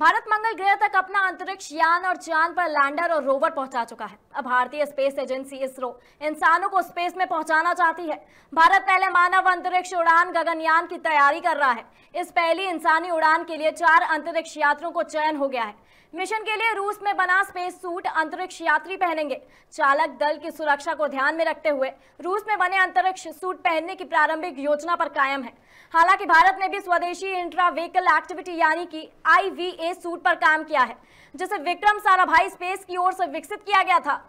भारत मंगल ग्रह तक अपना अंतरिक्ष यान और चांद पर लैंडर और रोवर पहुंचा चुका है अब भारतीय स्पेस एजेंसी इसरो इंसानों को स्पेस में पहुंचाना चाहती है भारत पहले मानव अंतरिक्ष उड़ान गगनयान की तैयारी कर रहा है इस पहली इंसानी उड़ान के लिए चार अंतरिक्ष यात्रियों को चयन हो गया है मिशन के लिए रूस में बना स्पेस सूट अंतरिक्ष यात्री पहनेंगे चालक दल की सुरक्षा को ध्यान में रखते हुए रूस में बने अंतरिक्ष सूट पहनने की प्रारंभिक योजना पर कायम है हालांकि भारत ने भी स्वदेशी इंट्रा व्हीकल एक्टिविटी यानी कि आई स्पेस सूट पर काम किया है जिसे विक्रम साराभाई स्पेस की ओर से विकसित किया गया था